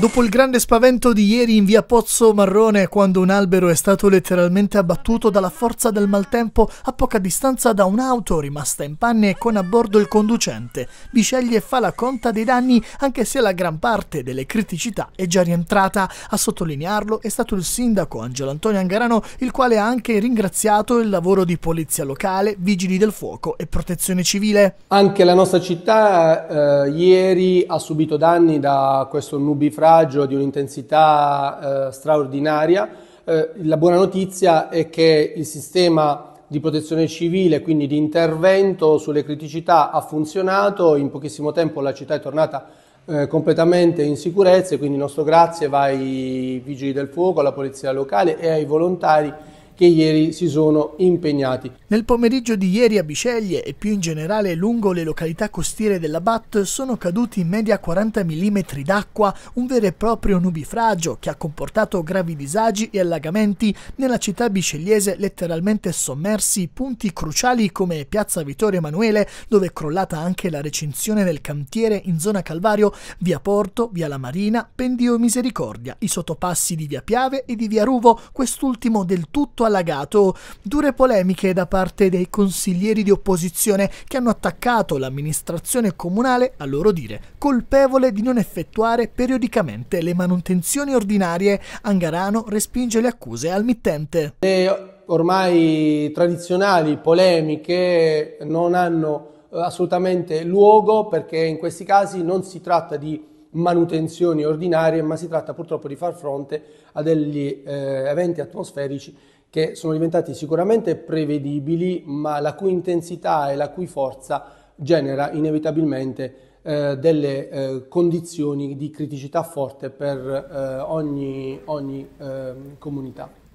Dopo il grande spavento di ieri in via Pozzo Marrone, quando un albero è stato letteralmente abbattuto dalla forza del maltempo a poca distanza da un'auto rimasta in panne e con a bordo il conducente, Bisceglie fa la conta dei danni anche se la gran parte delle criticità è già rientrata. A sottolinearlo è stato il sindaco Angelo Antonio Angarano, il quale ha anche ringraziato il lavoro di polizia locale, vigili del fuoco e protezione civile. Anche la nostra città eh, ieri ha subito danni da questo nubifragio coraggio, di un'intensità eh, straordinaria. Eh, la buona notizia è che il sistema di protezione civile, quindi di intervento sulle criticità, ha funzionato, in pochissimo tempo la città è tornata eh, completamente in sicurezza e quindi il nostro grazie va ai vigili del fuoco, alla polizia locale e ai volontari che ieri si sono impegnati. Nel pomeriggio di ieri a Biceglie e più in generale lungo le località costiere della BAT sono caduti in media 40 mm d'acqua, un vero e proprio nubifragio che ha comportato gravi disagi e allagamenti nella città bicegliese letteralmente sommersi punti cruciali come Piazza Vittorio Emanuele dove è crollata anche la recinzione del cantiere in zona Calvario, via Porto, via La Marina, Pendio Misericordia, i sottopassi di via Piave e di via Ruvo, quest'ultimo del tutto allagato dure polemiche da parte dei consiglieri di opposizione che hanno attaccato l'amministrazione comunale, a loro dire, colpevole di non effettuare periodicamente le manutenzioni ordinarie. Angarano respinge le accuse al mittente. Le ormai tradizionali polemiche non hanno eh, assolutamente luogo perché in questi casi non si tratta di manutenzioni ordinarie, ma si tratta purtroppo di far fronte a degli eh, eventi atmosferici che sono diventati sicuramente prevedibili, ma la cui intensità e la cui forza genera inevitabilmente eh, delle eh, condizioni di criticità forte per eh, ogni, ogni ehm, comunità.